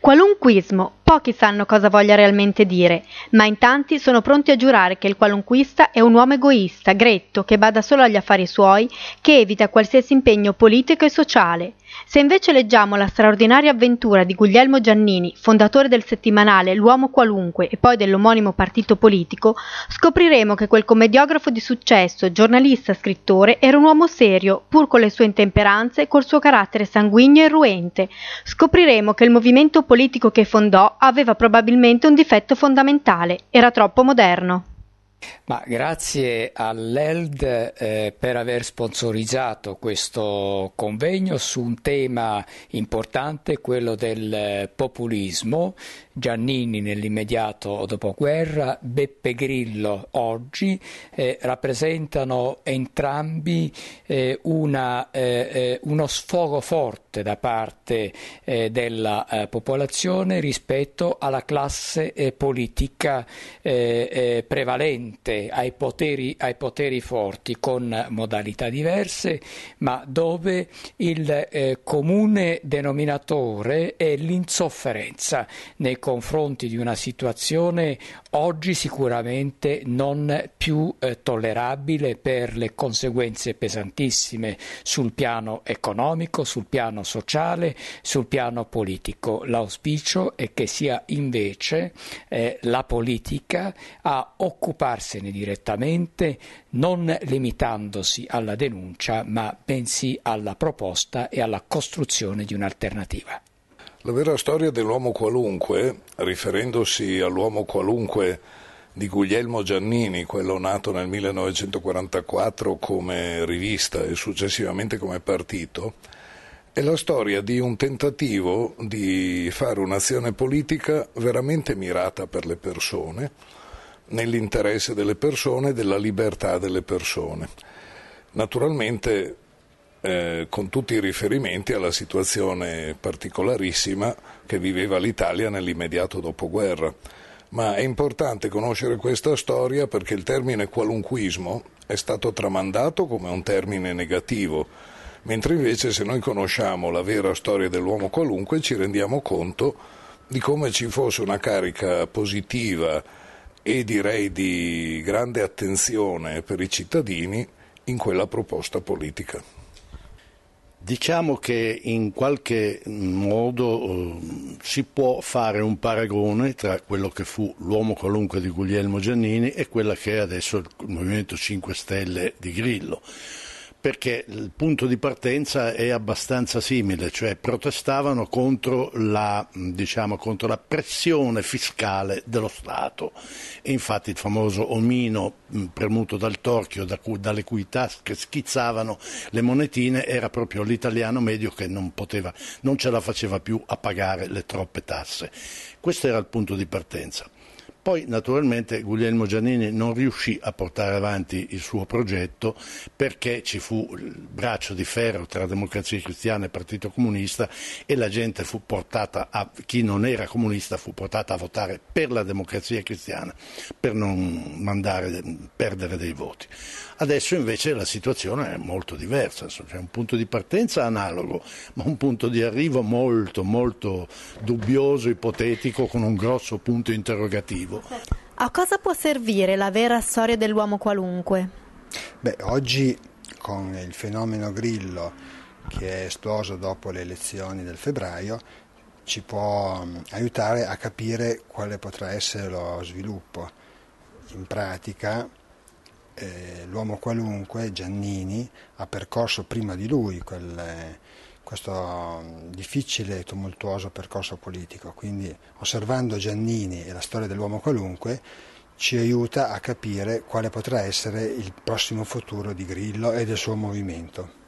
Qualunquismo. Pochi sanno cosa voglia realmente dire, ma in tanti sono pronti a giurare che il qualunquista è un uomo egoista, gretto, che bada solo agli affari suoi, che evita qualsiasi impegno politico e sociale. Se invece leggiamo la straordinaria avventura di Guglielmo Giannini, fondatore del settimanale L'uomo qualunque e poi dell'omonimo partito politico, scopriremo che quel commediografo di successo, giornalista, scrittore, era un uomo serio, pur con le sue intemperanze e col suo carattere sanguigno e ruente. Scopriremo che il movimento politico che fondò aveva probabilmente un difetto fondamentale, era troppo moderno. Ma grazie all'ELD eh, per aver sponsorizzato questo convegno su un tema importante, quello del eh, populismo. Giannini nell'immediato dopoguerra, Beppe Grillo oggi, eh, rappresentano entrambi eh, una, eh, eh, uno sfogo forte da parte della popolazione rispetto alla classe politica prevalente fronte ai poteri, ai poteri forti con modalità diverse, ma dove il eh, comune denominatore è l'insofferenza nei confronti di una situazione oggi sicuramente non più eh, tollerabile per le conseguenze pesantissime sul piano economico, sul piano sociale, sul piano politico. L'auspicio è che sia invece eh, la politica a occuparsi occuparsene direttamente, non limitandosi alla denuncia, ma bensì alla proposta e alla costruzione di un'alternativa. La vera storia dell'uomo qualunque, riferendosi all'uomo qualunque di Guglielmo Giannini, quello nato nel 1944 come rivista e successivamente come partito, è la storia di un tentativo di fare un'azione politica veramente mirata per le persone, nell'interesse delle persone e della libertà delle persone. Naturalmente eh, con tutti i riferimenti alla situazione particolarissima che viveva l'Italia nell'immediato dopoguerra. Ma è importante conoscere questa storia perché il termine qualunquismo è stato tramandato come un termine negativo, mentre invece se noi conosciamo la vera storia dell'uomo qualunque ci rendiamo conto di come ci fosse una carica positiva e direi di grande attenzione per i cittadini in quella proposta politica. Diciamo che in qualche modo eh, si può fare un paragone tra quello che fu l'uomo qualunque di Guglielmo Giannini e quella che è adesso il Movimento 5 Stelle di Grillo perché il punto di partenza è abbastanza simile, cioè protestavano contro la, diciamo, contro la pressione fiscale dello Stato. E infatti il famoso omino premuto dal torchio da cui, dalle cui tasche schizzavano le monetine era proprio l'italiano medio che non, poteva, non ce la faceva più a pagare le troppe tasse. Questo era il punto di partenza. Poi naturalmente Guglielmo Giannini non riuscì a portare avanti il suo progetto perché ci fu il braccio di ferro tra democrazia cristiana e partito comunista e la gente fu portata a, chi non era comunista fu portata a votare per la democrazia cristiana per non mandare, perdere dei voti. Adesso invece la situazione è molto diversa, c'è un punto di partenza analogo, ma un punto di arrivo molto, molto dubbioso, ipotetico, con un grosso punto interrogativo. A cosa può servire la vera storia dell'uomo qualunque? Beh, oggi con il fenomeno Grillo che è esploso dopo le elezioni del febbraio, ci può mm, aiutare a capire quale potrà essere lo sviluppo in pratica eh, l'uomo qualunque, Giannini, ha percorso prima di lui quel, questo difficile e tumultuoso percorso politico, quindi osservando Giannini e la storia dell'uomo qualunque ci aiuta a capire quale potrà essere il prossimo futuro di Grillo e del suo movimento.